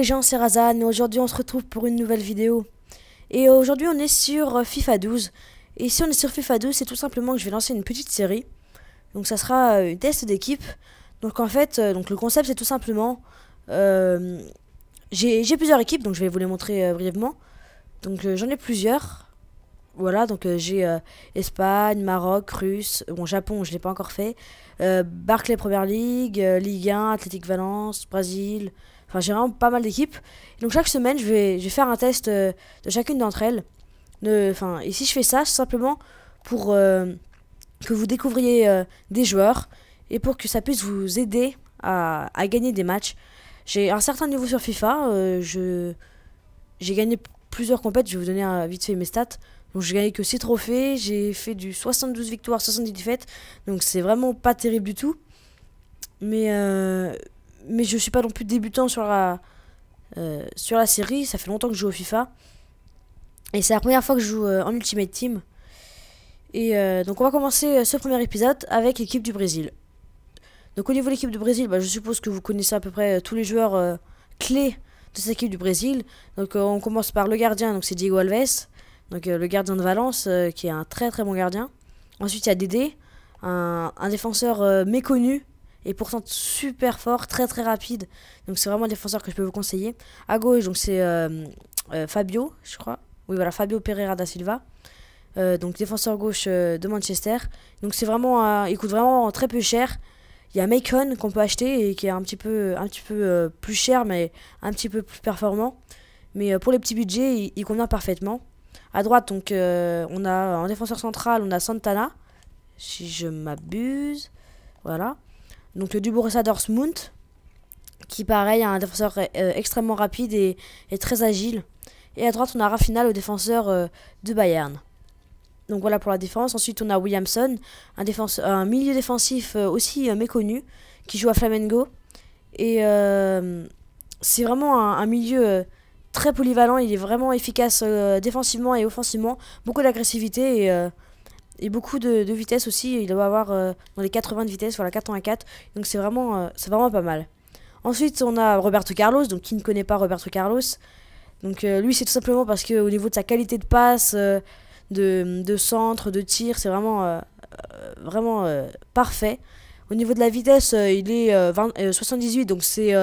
les gens, c'est Razan et aujourd'hui on se retrouve pour une nouvelle vidéo. Et aujourd'hui on est sur euh, FIFA 12. Et si on est sur FIFA 12, c'est tout simplement que je vais lancer une petite série. Donc ça sera euh, une test d'équipe. Donc en fait, euh, donc le concept c'est tout simplement... j'ai plusieurs équipes, donc je vais vous les montrer brièvement. Donc j'en ai plusieurs. Voilà, donc j'ai Espagne, Maroc, Russe, bon Japon, je l'ai pas encore fait. Barclay Premier League, Ligue 1, Athletic Valence, Brésil, Enfin, j'ai vraiment pas mal d'équipes. Donc chaque semaine, je vais, faire un test euh, de chacune d'entre elles. et si je fais ça, c'est simplement pour euh, que vous découvriez euh, des joueurs et pour que ça puisse vous aider à, gagner des matchs. J'ai un certain niveau sur FIFA. je j'ai gagné plusieurs compètes. Je vais vous donner vite fait mes stats. Donc j'ai gagné que 6 trophées, j'ai fait du 72 victoires, 70 défaites, donc c'est vraiment pas terrible du tout. Mais euh, mais je suis pas non plus débutant sur la, euh, sur la série. Ça fait longtemps que je joue au FIFA. Et c'est la première fois que je joue euh, en Ultimate Team. Et euh, donc on va commencer ce premier épisode avec l'équipe du Brésil. Donc au niveau de l'équipe du Brésil, bah, je suppose que vous connaissez à peu près tous les joueurs clés de cette équipe du Brésil. Donc on commence par le gardien, donc c'est Diego Alves, donc le gardien de Valence, qui est un très très bon gardien. Ensuite il y a Dédé, un, un défenseur méconnu et pourtant super fort, très très rapide. Donc c'est vraiment un défenseur que je peux vous conseiller. À gauche, donc c'est euh, euh, Fabio, je crois. Oui, voilà, Fabio Pereira da Silva. Euh, donc défenseur gauche de Manchester. Donc c'est vraiment, il coûte vraiment très peu cher. Il y a Macon qu'on peut acheter et qui est un petit peu, un petit peu plus cher, mais un petit peu plus performant. Mais pour les petits budgets, il, convient parfaitement. À droite, donc on a en défenseur central, on a Santana, si je m'abuse. Voilà donc le du Borussia qui pareil a un défenseur euh, extrêmement rapide et, très agile. Et à droite, on a Rafinha, le défenseur euh, de Bayern. Donc voilà pour la défense. Ensuite, on a Williamson, un, un milieu défensif euh, aussi méconnu, qui joue à Flamengo. Et c'est vraiment un, milieu très polyvalent. Il est vraiment efficace défensivement et offensivement. Beaucoup d'agressivité et et beaucoup de, vitesse aussi. Il doit avoir euh, dans les 80 de vitesse, voilà 4 Donc c'est vraiment, euh, c'est vraiment pas mal. Ensuite, on a Roberto Carlos. Donc qui ne connaît pas Roberto Carlos Donc euh, lui, c'est tout simplement parce que au niveau de sa qualité de passe, de, de, centre, de tir, c'est vraiment, vraiment parfait. Au niveau de la vitesse, il est 78. Donc c'est,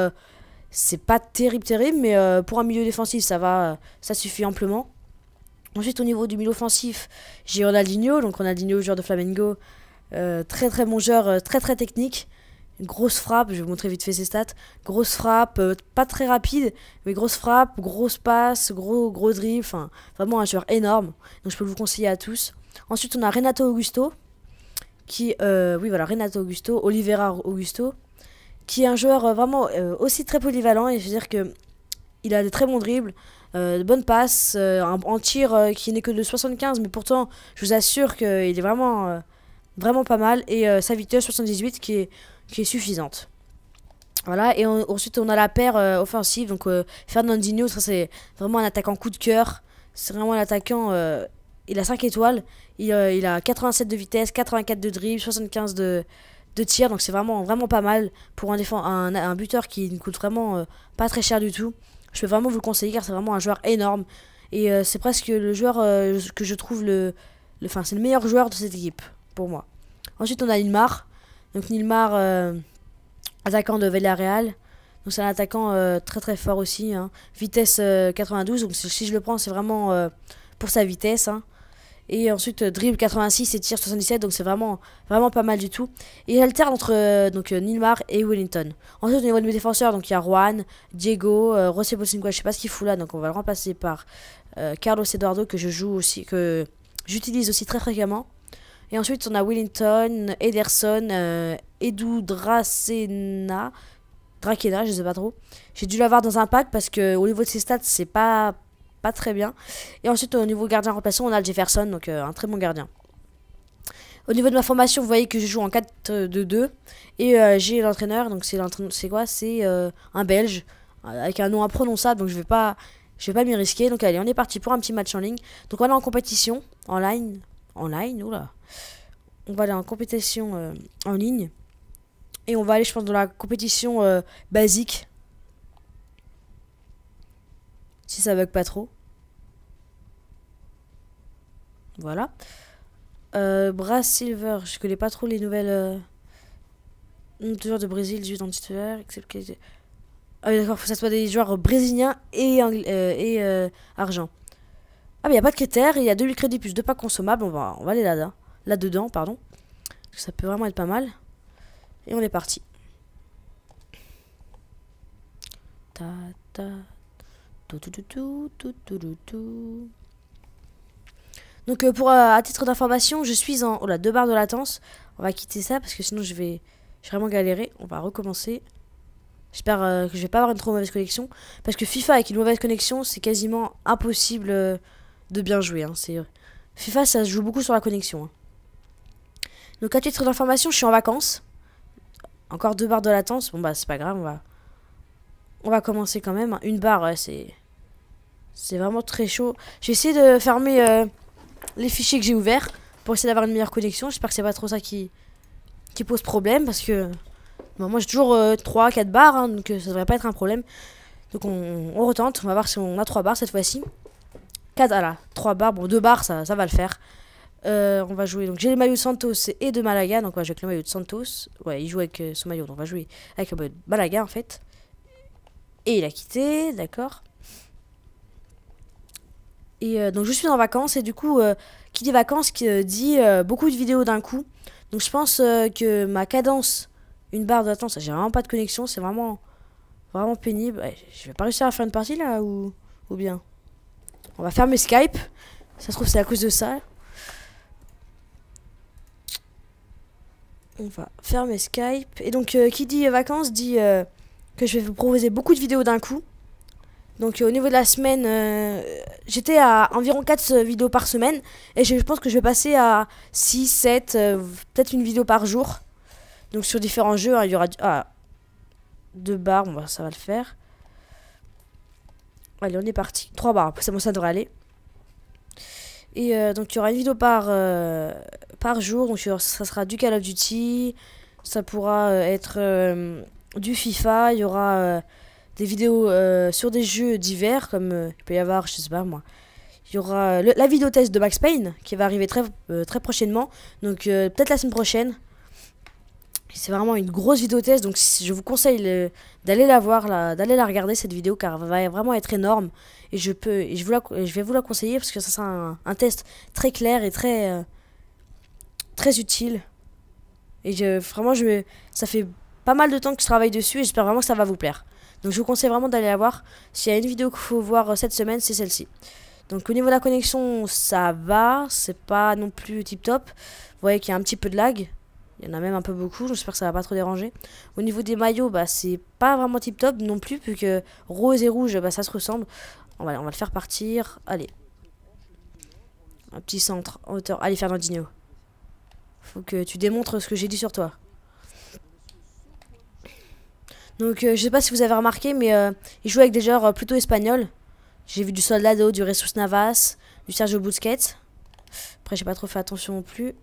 c'est pas terrible, terrible, mais pour un milieu défensif, ça va, ça suffit amplement. Ensuite, au niveau du milieu offensif, j'ai Ronaldinho. Donc, Ronaldinho, joueur de Flamengo. Euh, très très bon joueur, euh, très très technique. grosse frappe, je vais vous montrer vite fait ses stats. Grosse frappe, euh, pas très rapide, mais grosse frappe, grosse passe, gros gros dribble. Enfin, vraiment un joueur énorme. Donc, je peux vous conseiller à tous. Ensuite, on a Renato Augusto. Qui, oui, voilà, Renato Augusto, Oliveira Augusto. Qui est un joueur vraiment aussi très polyvalent. Et je veux dire que il a de très bons dribbles de euh, bonnes passes, euh, un, tir euh, qui n'est que de 75, mais pourtant, je vous assure qu'il est vraiment, vraiment pas mal. Et sa vitesse 78 qui est, qui est suffisante. Voilà, et ensuite on a la paire offensive, donc Fernandinho, ça c'est vraiment un attaquant coup de cœur, c'est vraiment un attaquant, il a 5 étoiles, il, a 87 de vitesse, 84 de dribble, 75 de, de tir, donc c'est vraiment, vraiment pas mal pour un, un, un buteur qui ne coûte vraiment pas très cher du tout je peux vraiment vous le conseiller car c'est vraiment un joueur énorme. Et euh, c'est presque le joueur euh, que je trouve le. Enfin, c'est le meilleur joueur de cette équipe, pour moi. Ensuite, on a Nilmar. Donc, Nilmar, euh, attaquant de Villarreal. Donc, c'est un attaquant très très fort aussi. Hein. Vitesse 92. Donc, si je le prends, c'est vraiment pour sa vitesse. Hein. Et ensuite, euh, dribble 86 et tir 77. Donc, c'est vraiment, vraiment pas mal du tout. Et j'alterne alterne entre euh, donc, euh, Nilmar et Wellington. Ensuite, au niveau de mes défenseurs, donc il y a Juan, Diego, Rossi José Je sais pas ce qu'il fout là. Donc, on va le remplacer par Carlos Eduardo que je joue aussi, que j'utilise aussi très fréquemment. Et ensuite, on a Wellington, Ederson, Edu Dracena. Drakena, je sais pas trop. J'ai dû l'avoir dans un pack parce que au niveau de ses stats, c'est pas pas très bien. Et ensuite, au niveau gardien remplaçant, on a Jefferson, donc euh, un très bon gardien. Au niveau de ma formation, vous voyez que je joue en 4-2-2. Et euh, j'ai l'entraîneur, donc c'est c'est quoi C'est euh, un Belge, avec un nom imprononçable, donc je vais pas je vais pas m'y risquer. Donc allez, on est parti pour un petit match en ligne. Donc on est en compétition, en ligne. En ligne, oula. On va aller en compétition en ligne. Et on va aller, je pense, dans la compétition basique si ça bug pas trop. Voilà. Euh, Brass Silver, je connais pas trop les nouvelles. Euh, de Brésil, juste en Ah d'accord, faut que ça soit des joueurs brésiliens et, euh, et euh, argent. Ah, mais y a pas de critères, il y a 2000 crédits plus 2 packs consommables, on va, on va aller là-dedans. Là-dedans, pardon. Ça peut vraiment être pas mal. Et on est parti. Ta ta. Tout, tout, tout, tout, tout, Donc euh, pour euh, à titre d'information, je suis en oh là, deux barres de latence. On va quitter ça parce que sinon je vais, je vais vraiment galérer. On va recommencer. J'espère euh, que je vais pas avoir une trop mauvaise connexion parce que FIFA avec une mauvaise connexion, c'est quasiment impossible de bien jouer. Hein. C'est FIFA, ça se joue beaucoup sur la connexion. Hein. Donc à titre d'information, je suis en vacances. Encore deux barres de latence. Bon bah c'est pas grave, on va on va commencer quand même. Une barre, c'est c'est vraiment très chaud. J'ai essayé de fermer euh, les fichiers que j'ai ouverts pour essayer d'avoir une meilleure connexion. J'espère que c'est pas trop ça qui, qui pose problème parce que bah, moi j'ai toujours 3-4 euh, barres, hein, donc euh, ça devrait pas être un problème. Donc on, retente, on va voir si on a 3 barres cette fois-ci. 4, à 3 barres, bon 2 barres ça, ça va le faire. on va jouer, donc j'ai le maillot de Santos et de Malaga, donc on va jouer avec le maillot de Santos. Ouais, il joue avec son maillot, donc on va jouer avec le maillot de Malaga en fait. Et il a quitté, d'accord. Et euh, donc je suis en vacances et du coup, euh, qui dit vacances qui, euh, dit beaucoup de vidéos d'un coup. Donc je pense que ma cadence, une barre de ça j'ai vraiment pas de connexion, c'est vraiment vraiment pénible. je vais pas réussir à faire une partie là ou, ou bien. On va fermer Skype. Ça se trouve c'est à cause de ça. On va fermer Skype. Et donc qui dit vacances dit que je vais vous proposer beaucoup de vidéos d'un coup. Donc euh, au niveau de la semaine, euh, j'étais à environ 4 euh, vidéos par semaine et je, pense que je vais passer à 6, 7, peut-être une vidéo par jour. Donc sur différents jeux, hein, il y aura ah, deux barres, ça va le faire. Allez, on est parti. 3 barres, c'est bon, ça devrait aller. Et donc il y aura une vidéo par, par jour, donc ça sera du Call of Duty, ça pourra être du FIFA, il y aura des vidéos euh, sur des jeux divers, comme euh, il peut y avoir, je sais pas moi. Il y aura euh, la vidéo test de Max Payne qui va arriver très, très prochainement. Donc peut-être la semaine prochaine. C'est vraiment une grosse vidéo test, donc je vous conseille d'aller la voir, d'aller la regarder cette vidéo car elle va vraiment être énorme et je peux, je, vous vais vous la conseiller parce que ça sera un, test très clair et très très utile. Et vraiment, je, ça fait pas mal de temps que je travaille dessus et j'espère vraiment que ça va vous plaire. Donc je vous conseille vraiment d'aller la voir. S'il y a une vidéo qu'il faut voir euh, cette semaine, c'est celle-ci. Donc au niveau de la connexion, ça va, c'est pas non plus tip top. Vous voyez qu'il y a un petit peu de lag. Il y en a même un peu beaucoup, j'espère que ça va pas trop déranger. Au niveau des maillots, bah c'est pas vraiment tip top non plus, puisque rose et rouge, bah ça se ressemble. On va, on va le faire partir. Allez. Un petit centre en hauteur. Allez Fernandinho. Faut que tu démontres ce que j'ai dit sur toi. Donc euh, je sais pas si vous avez remarqué, mais euh, il joue avec des joueurs euh, plutôt espagnols. J'ai vu du Soldado, du Ressus Navas, du Sergio Busquets. Après, j'ai pas trop fait attention non plus.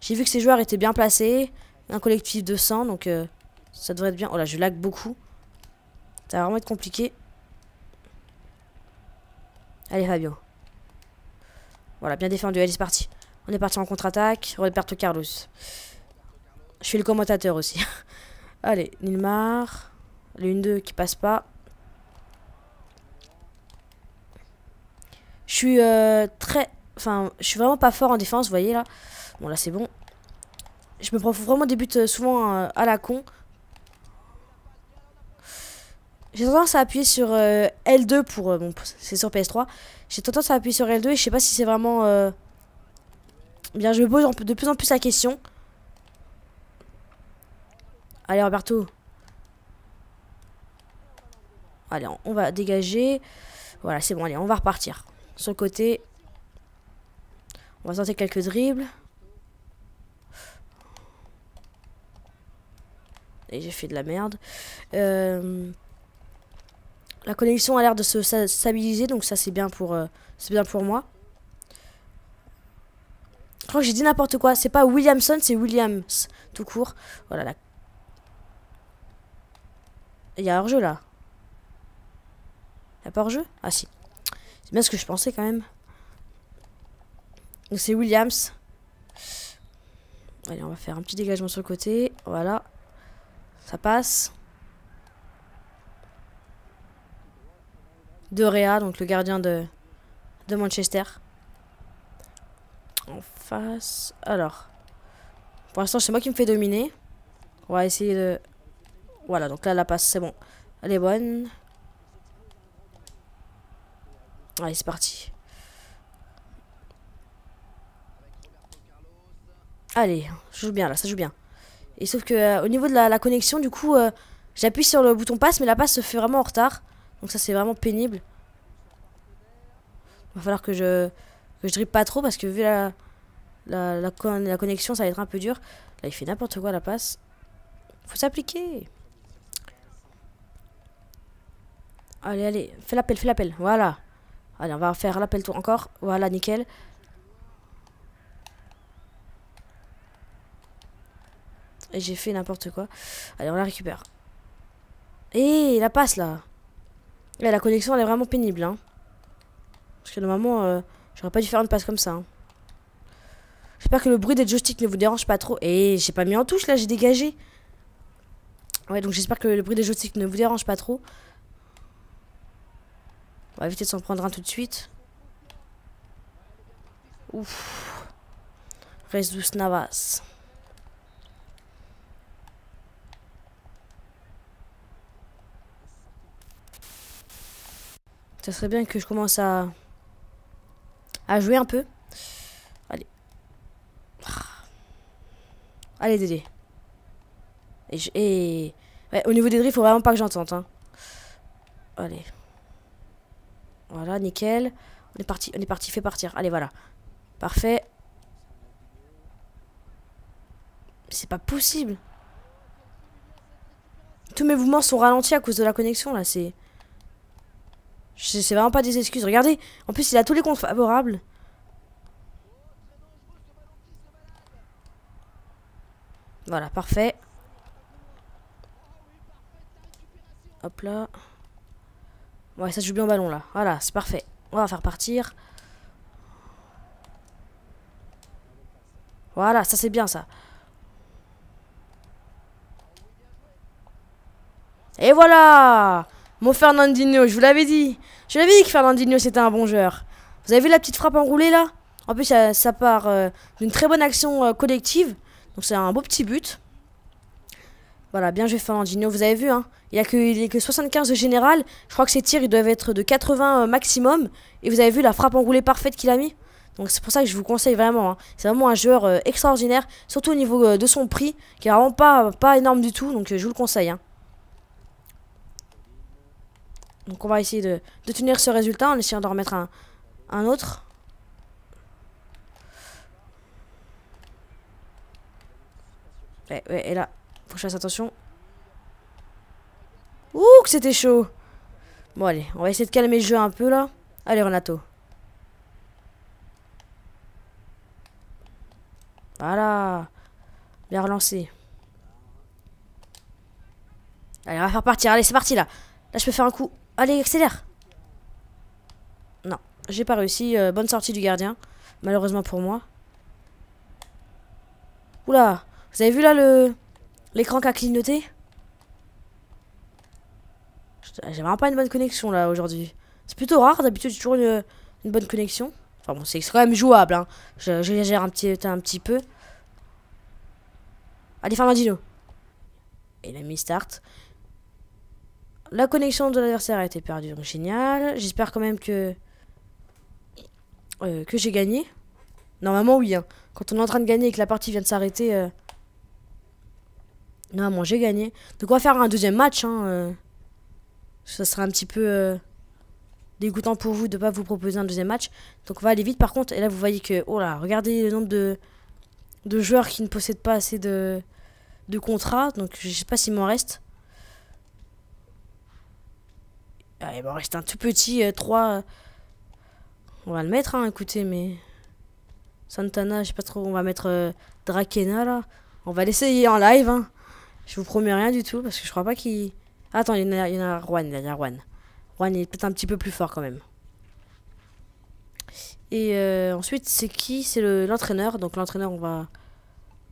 J'ai vu que ces joueurs étaient bien placés. Un collectif de 100, donc ça devrait être bien. Oh là, je lag beaucoup. Ça va vraiment être compliqué. Allez, Fabio. Voilà, bien défendu. Allez, c'est parti. On est parti en contre-attaque. Roberto Carlos. Je suis le commentateur aussi. Allez, Nilmar. une deux qui passe pas. Je suis euh, très... Enfin, je suis vraiment pas fort en défense, vous voyez là. Bon, là c'est bon. Je me prends vraiment des buts euh, souvent euh, à la con. J'ai tendance à appuyer sur L2 pour... bon, c'est sur PS3. J'ai tendance à appuyer sur L2 et je sais pas si c'est vraiment... Bien, je me pose de plus en plus la question. Allez, Roberto. Allez, on va dégager. Voilà, c'est bon. Allez, on va repartir. Sur le côté. On va tenter quelques dribbles. Et j'ai fait de la merde. Euh, la connexion a l'air de se stabiliser, donc ça c'est bien pour euh, c'est bien pour moi. Je crois que j'ai dit n'importe quoi. C'est pas Williamson, c'est Williams, tout court. Voilà, la il y a hors-jeu là. Il a pas hors-jeu Ah si. C'est bien ce que je pensais quand même. Donc c'est Williams. Allez, on va faire un petit dégagement sur le côté. Voilà. Ça passe. De Réa, donc le gardien de, de Manchester. En face. Alors. Pour l'instant, c'est moi qui me fais dominer. On va essayer de voilà, donc là, la passe, c'est bon. Elle est bonne. Allez, c'est parti. Allez, je joue bien là, ça joue bien. Et sauf que euh, au niveau de la, connexion, du coup, euh, j'appuie sur le bouton passe, mais la passe se fait vraiment en retard. Donc ça, c'est vraiment pénible. Il va falloir que je, que je pas trop parce que vu la, la, la connexion, ça va être un peu dur. Là, il fait n'importe quoi la passe. Faut s'appliquer. Allez, allez, fais l'appel, fais l'appel. Voilà. Allez, on va faire l'appel tout encore. Voilà, nickel. Et j'ai fait n'importe quoi. Allez, on la récupère. Et eh, la passe là. Eh, la connexion elle est vraiment pénible. Hein. Parce que normalement, euh, j'aurais pas dû faire une passe comme ça. Hein. J'espère que le bruit des joysticks ne vous dérange pas trop. Et eh, j'ai pas mis en touche là, j'ai dégagé. Ouais, donc j'espère que le bruit des joysticks ne vous dérange pas trop. On va éviter de s'en prendre un tout de suite. Ouf. Resus Navas. Ça serait bien que je commence à... à jouer un peu. Allez. Ah. Allez, Dédé. Et, Et... au niveau des drifts, faut vraiment pas que j'entende. Hein. Allez. Voilà, nickel. On est parti, on est parti, fais partir. Allez, voilà. Parfait. C'est pas possible. Tous mes mouvements sont ralentis à cause de la connexion, là. C'est... C'est vraiment pas des excuses. Regardez, en plus, il a tous les comptes favorables. Voilà, parfait. Hop là. Ouais, ça joue bien au ballon, là. Voilà, c'est parfait. On va faire partir. Voilà, ça c'est bien, ça. Et voilà Mon Fernandinho, je vous l'avais dit. Je l'avais dit que Fernandinho, c'était un bon joueur. Vous avez vu la petite frappe enroulée, là En plus, ça, part euh, d'une très bonne action euh, collective. Donc c'est un beau petit but. Voilà, bien joué Fernandinho, vous avez vu, hein il n'y a, que 75 de général, je crois que ses tirs ils doivent être de 80 euh, maximum, et vous avez vu la frappe enroulée parfaite qu'il a mis donc c'est pour ça que je vous conseille vraiment. Hein. C'est vraiment un joueur euh, extraordinaire, surtout au niveau euh, de son prix, qui n'est vraiment pas, pas énorme du tout. Donc je vous le conseille. Hein. Donc on va essayer de, tenir ce résultat en essayant d'en remettre un, un autre. Ouais, eh, ouais, et là, faut que attention. Ouh, que c'était chaud. Bon, allez, on va essayer de calmer le jeu un peu là. Allez, Renato. Voilà. Bien relancé. Allez, on va faire partir. Allez, c'est parti là. Là, je peux faire un coup. Allez, accélère. Non, j'ai pas réussi. Euh, bonne sortie du gardien. Malheureusement pour moi. Oula, vous avez vu là le... L'écran qui a clignoté J'ai vraiment pas une bonne connexion là aujourd'hui. C'est plutôt rare, d'habitude j'ai toujours une, bonne connexion. Enfin bon, c'est quand même jouable, hein. Je, gère un petit, un petit peu. Allez, ferme un dino. Et la mi start. La connexion de l'adversaire a été perdue, donc génial. J'espère quand même que... Euh, que j'ai gagné. Normalement, oui. Hein. Quand on est en train de gagner et que la partie vient de s'arrêter... Euh, non, bon, j'ai gagné. Donc on va faire un deuxième match. Hein. Euh. Ça sera un petit peu euh, dégoûtant pour vous de ne pas vous proposer un deuxième match. Donc on va aller vite par contre. Et là vous voyez que... Oh là, regardez le nombre de, de joueurs qui ne possèdent pas assez de, de contrats. Donc je sais pas s'il m'en reste. Ah, il m'en reste un tout petit 3. Euh, on va le mettre, hein, écoutez, mais... Santana, je sais pas trop. On va mettre Drakena là. On va l'essayer en live. Hein. Je vous promets rien du tout parce que je crois pas qu'il. Attends, il y, en a, il y en a il y a Juan. est peut-être un petit peu plus fort quand même. Et euh, ensuite, c'est qui C'est l'entraîneur. donc l'entraîneur, on va...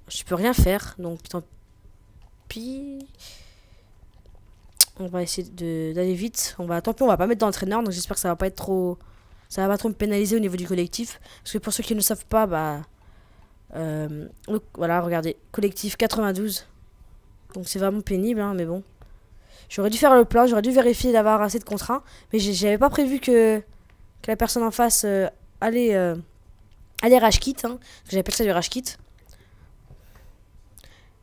Je peux rien faire, donc tant pis. On va essayer d'aller vite. On va, tant pis, on va pas mettre d'entraîneur, donc j'espère que ça va pas être trop... Ça va pas trop me pénaliser au niveau du collectif. Parce que pour ceux qui ne savent pas, bah... Euh, donc voilà, regardez. Collectif 92. Donc c'est vraiment pénible, hein, mais bon. J'aurais dû faire le plein j'aurais dû vérifier d'avoir assez de contrats. Mais j'avais pas prévu que, la personne en face euh, allait, euh, allait rage kit. Hein. J'appelle ça du rage kit.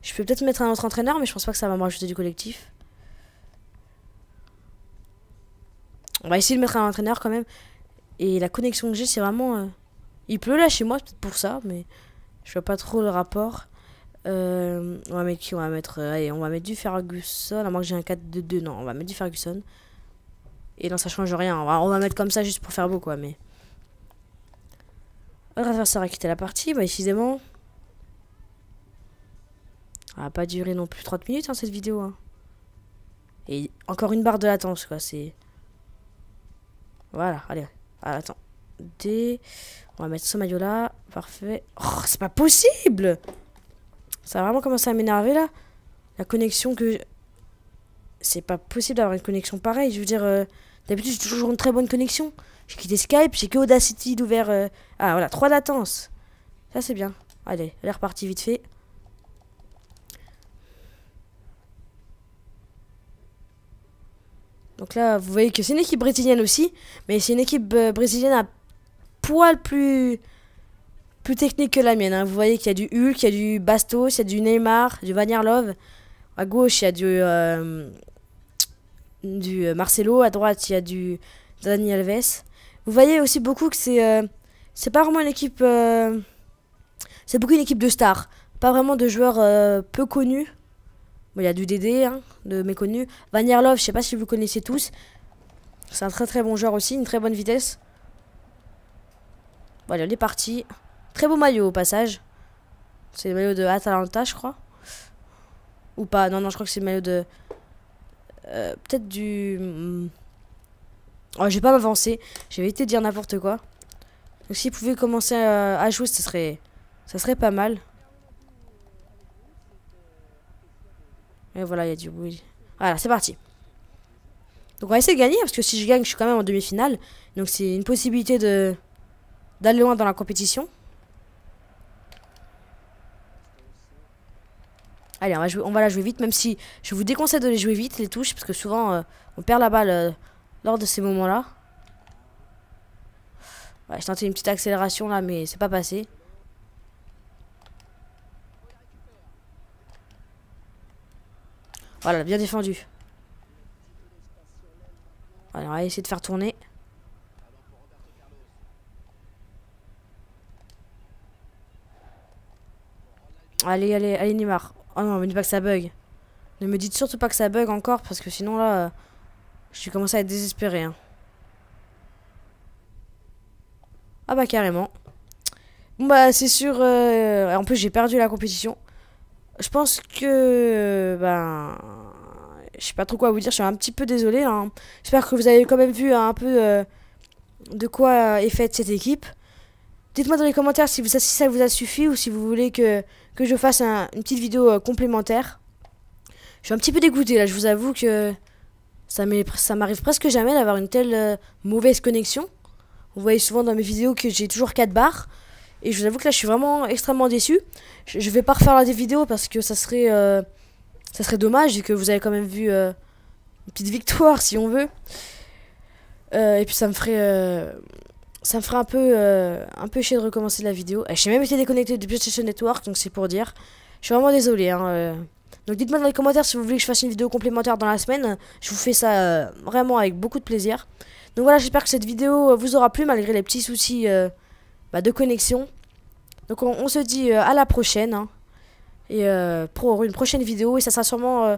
Je peux peut-être mettre un autre entraîneur, mais je pense pas que ça va me rajouter du collectif. On va essayer de mettre un entraîneur quand même. Et la connexion que j'ai, c'est vraiment... Euh, il pleut là chez moi, peut-être pour ça, mais je vois pas trop le rapport. Euh, on va mettre qui On va mettre. Euh, on va mettre du Ferguson. À moins que j'ai un 4 de 2. Non, on va mettre du Ferguson. Et non, ça change rien. On va, mettre comme ça juste pour faire beau, quoi. Mais. Votre adversaire a quitté la partie. Bah, décidément. Ça va pas durer non plus 30 minutes, hein, cette vidéo. Hein. Et encore une barre de latence, quoi. C'est. Voilà, allez. Ah, attends. D. On va mettre ce maillot là. Parfait. Oh, c'est pas possible! Ça a vraiment commencé à m'énerver là. La connexion que. C'est pas possible d'avoir une connexion pareille. Je veux dire, euh, d'habitude j'ai toujours une très bonne connexion. J'ai quitté Skype, j'ai que Audacity d'ouvert. Euh, ah voilà, 3 latences. Ça c'est bien. Allez, elle est repartie vite fait. Donc là, vous voyez que c'est une équipe brésilienne aussi, mais c'est une équipe euh, brésilienne à poil plus plus technique que la mienne. Hein. Vous voyez qu'il y a du Hulk, il y a du Bastos, il y a du Neymar, du Vanier Love. À gauche, il y a du, euh, euh, Marcelo. À droite, il y a du Dani Alves. Vous voyez aussi beaucoup que c'est euh, c'est pas vraiment une équipe. c'est beaucoup une équipe de stars. Pas vraiment de joueurs peu connus. il y a du DD, hein, de méconnus. Vanier Love, je sais pas si vous connaissez tous. C'est un très très bon joueur aussi, une très bonne vitesse. Voilà, bon, on est parti. Très beau maillot au passage. C'est le maillot de Atalanta, je crois. Ou pas, non, non, je crois que c'est le maillot de... Euh, peut-être du... Hmm. Oh, je vais pas m'avancer, j'ai évité de dire n'importe quoi. Donc vous pouvaient commencer à, jouer, ce serait, ça serait pas mal. Et voilà, il y a du bruit. Voilà, c'est parti. Donc on va essayer de gagner, parce que si je gagne, je suis quand même en demi-finale. Donc c'est une possibilité de d'aller loin dans la compétition. Allez, on va, la jouer vite, même si je vous déconseille de les jouer vite, les touches, parce que souvent, euh, on perd la balle euh, lors de ces moments-là. Je j'ai tenté une petite accélération là, mais c'est pas passé. Voilà, bien défendu. Allez, on va essayer de faire tourner. Allez, allez, allez Neymar. Oh non, me dites pas que ça bug. Ne me dites surtout pas que ça bug encore, parce que sinon là, euh, je suis commencé à être désespéré. Hein. Ah bah carrément. Bon bah c'est sûr. Euh, en plus j'ai perdu la compétition. Je pense que bah, je sais pas trop quoi vous dire. Je suis un petit peu désolé. Hein. J'espère que vous avez quand même vu un peu de quoi est faite cette équipe. Dites-moi dans les commentaires si, vous, ça vous a suffi ou si vous voulez que, je fasse une petite vidéo euh, complémentaire. Je suis un petit peu dégoûté là, je vous avoue que ça m'arrive presque jamais d'avoir une telle euh, mauvaise connexion. Vous voyez souvent dans mes vidéos que j'ai toujours 4 barres. Et je vous avoue que là, je suis vraiment extrêmement déçu. Je, ne vais pas refaire des vidéos parce que ça serait, euh, ça serait dommage et que vous avez quand même vu une petite victoire si on veut. et puis ça me ferait ça me ferait un peu, euh, un peu chier de recommencer la vidéo. Eh, J'ai même été déconnecté du PlayStation Network, donc c'est pour dire. Je suis vraiment désolé. Hein, euh. Donc dites-moi dans les commentaires si vous voulez que je fasse une vidéo complémentaire dans la semaine. Je vous fais ça euh, vraiment avec beaucoup de plaisir. Donc voilà, j'espère que cette vidéo vous aura plu malgré les petits soucis bah, de connexion. Donc on, se dit à la prochaine. Hein. et pour une prochaine vidéo. Et ça sera sûrement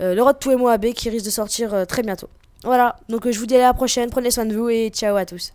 le Road to MOAB qui risque de sortir très bientôt. Voilà, donc je vous dis à la prochaine. Prenez soin de vous et ciao à tous.